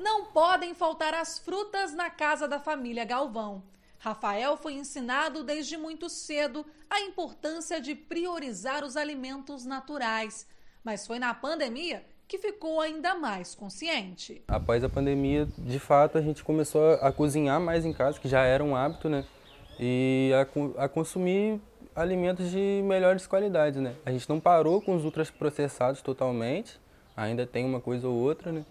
não podem faltar as frutas na casa da família Galvão. Rafael foi ensinado desde muito cedo a importância de priorizar os alimentos naturais, mas foi na pandemia que ficou ainda mais consciente. Após a pandemia, de fato, a gente começou a cozinhar mais em casa, que já era um hábito, né? E a, a consumir alimentos de melhores qualidades, né? A gente não parou com os ultraprocessados totalmente, ainda tem uma coisa ou outra, né?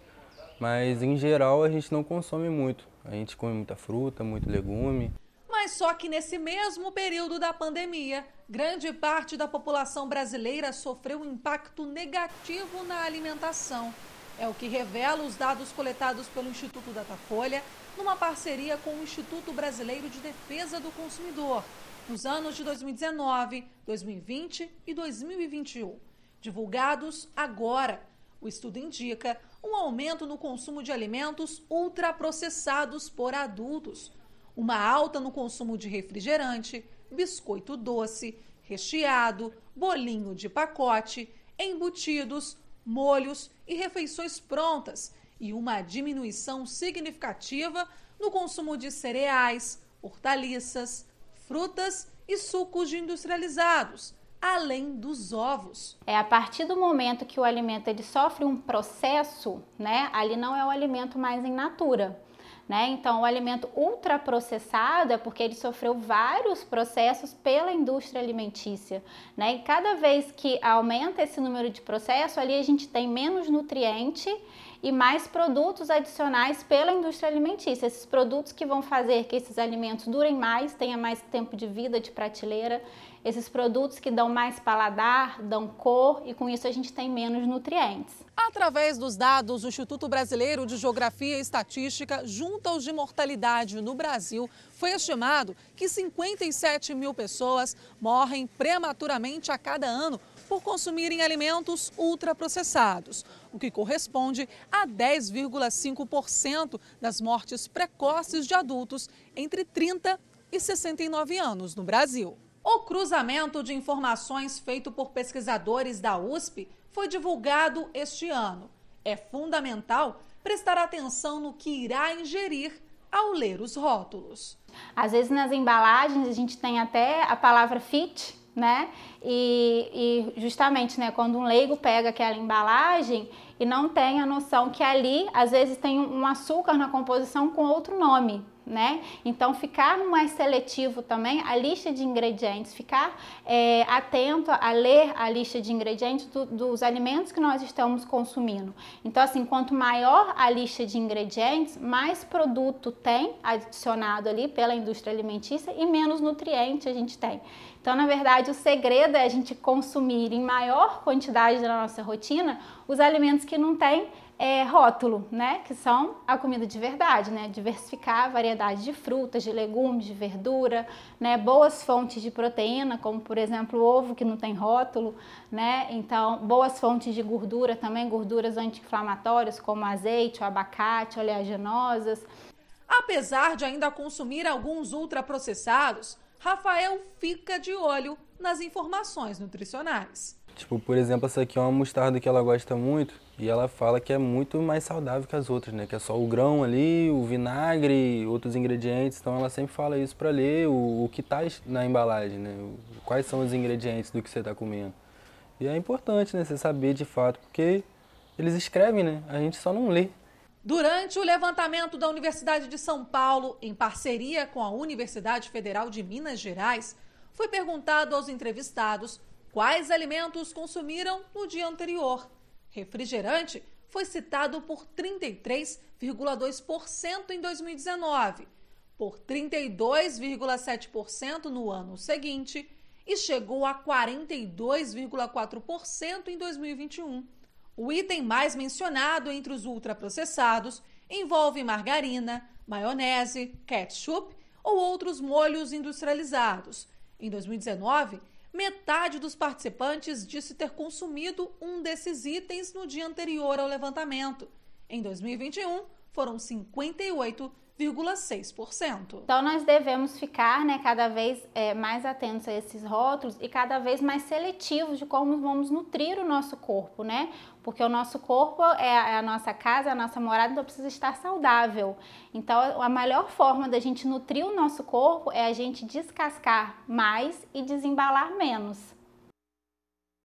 Mas em geral a gente não consome muito. A gente come muita fruta, muito legume. Mas só que nesse mesmo período da pandemia, grande parte da população brasileira sofreu um impacto negativo na alimentação. É o que revela os dados coletados pelo Instituto Datafolha numa parceria com o Instituto Brasileiro de Defesa do Consumidor nos anos de 2019, 2020 e 2021, divulgados agora o estudo indica um aumento no consumo de alimentos ultraprocessados por adultos, uma alta no consumo de refrigerante, biscoito doce, recheado, bolinho de pacote, embutidos, molhos e refeições prontas, e uma diminuição significativa no consumo de cereais, hortaliças, frutas e sucos de industrializados além dos ovos. É a partir do momento que o alimento ele sofre um processo, né? Ali não é o alimento mais em natura. Né? Então, o alimento ultraprocessado é porque ele sofreu vários processos pela indústria alimentícia. Né? E cada vez que aumenta esse número de processos, ali a gente tem menos nutriente e mais produtos adicionais pela indústria alimentícia. Esses produtos que vão fazer que esses alimentos durem mais, tenham mais tempo de vida de prateleira, esses produtos que dão mais paladar, dão cor e com isso a gente tem menos nutrientes. Através dos dados, o Instituto Brasileiro de Geografia e Estatística, junto aos de mortalidade no Brasil, foi estimado que 57 mil pessoas morrem prematuramente a cada ano por consumirem alimentos ultraprocessados, o que corresponde a 10,5% das mortes precoces de adultos entre 30 e 69 anos no Brasil. O cruzamento de informações feito por pesquisadores da USP foi divulgado este ano. É fundamental prestar atenção no que irá ingerir ao ler os rótulos. Às vezes nas embalagens a gente tem até a palavra fit, né? E, e, justamente, né, quando um leigo pega aquela embalagem e não tem a noção que ali, às vezes, tem um açúcar na composição com outro nome, né? Então, ficar mais seletivo também a lista de ingredientes, ficar é, atento a ler a lista de ingredientes do, dos alimentos que nós estamos consumindo. Então, assim, quanto maior a lista de ingredientes, mais produto tem adicionado ali pela indústria alimentícia e menos nutriente a gente tem. Então, na verdade, o segredo é a gente consumir em maior quantidade na nossa rotina os alimentos que não têm é, rótulo, né? Que são a comida de verdade, né? Diversificar a variedade de frutas, de legumes, de verdura, né? Boas fontes de proteína, como por exemplo o ovo que não tem rótulo, né? Então, boas fontes de gordura também, gorduras anti-inflamatórias como azeite, abacate, oleaginosas. Apesar de ainda consumir alguns ultraprocessados, Rafael fica de olho nas informações nutricionais. Tipo, por exemplo, essa aqui é uma mostarda que ela gosta muito e ela fala que é muito mais saudável que as outras, né? Que é só o grão ali, o vinagre, outros ingredientes. Então ela sempre fala isso para ler o, o que tá na embalagem, né? Quais são os ingredientes do que você tá comendo. E é importante, né? Você saber de fato, porque eles escrevem, né? A gente só não lê. Durante o levantamento da Universidade de São Paulo, em parceria com a Universidade Federal de Minas Gerais, foi perguntado aos entrevistados quais alimentos consumiram no dia anterior. Refrigerante foi citado por 33,2% em 2019, por 32,7% no ano seguinte e chegou a 42,4% em 2021. O item mais mencionado entre os ultraprocessados envolve margarina, maionese, ketchup ou outros molhos industrializados. Em 2019, metade dos participantes disse ter consumido um desses itens no dia anterior ao levantamento. Em 2021, foram 58 0,6%. Então nós devemos ficar né, cada vez é, mais atentos a esses rótulos e cada vez mais seletivos de como vamos nutrir o nosso corpo, né? Porque o nosso corpo é a é nossa casa, a nossa morada, então precisa estar saudável. Então a melhor forma da gente nutrir o nosso corpo é a gente descascar mais e desembalar menos.